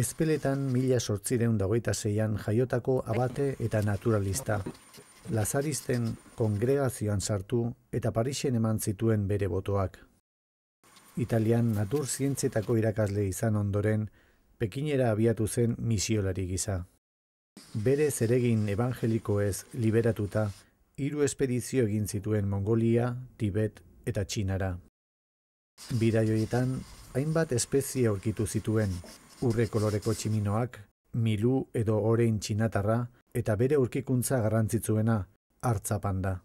Ezpeletan mila sortzireun dagoita zeian jaiotako abate eta naturalista. Lazaristen kongregazioan sartu eta Parisen eman zituen bere botoak. Italian natur zientzetako irakasle izan ondoren, pekinera abiatu zen misiolari gisa. Bere zeregin evangelikoez liberatuta, hiru espedizio egin zituen Mongolia, Tibet eta Txinara. Bidaioetan, hainbat espezie aurkitu zituen, urre koloreko tximinoak, milu edo orein txinatarra, eta bere urkikuntza garrantzitsuena, hartzapanda.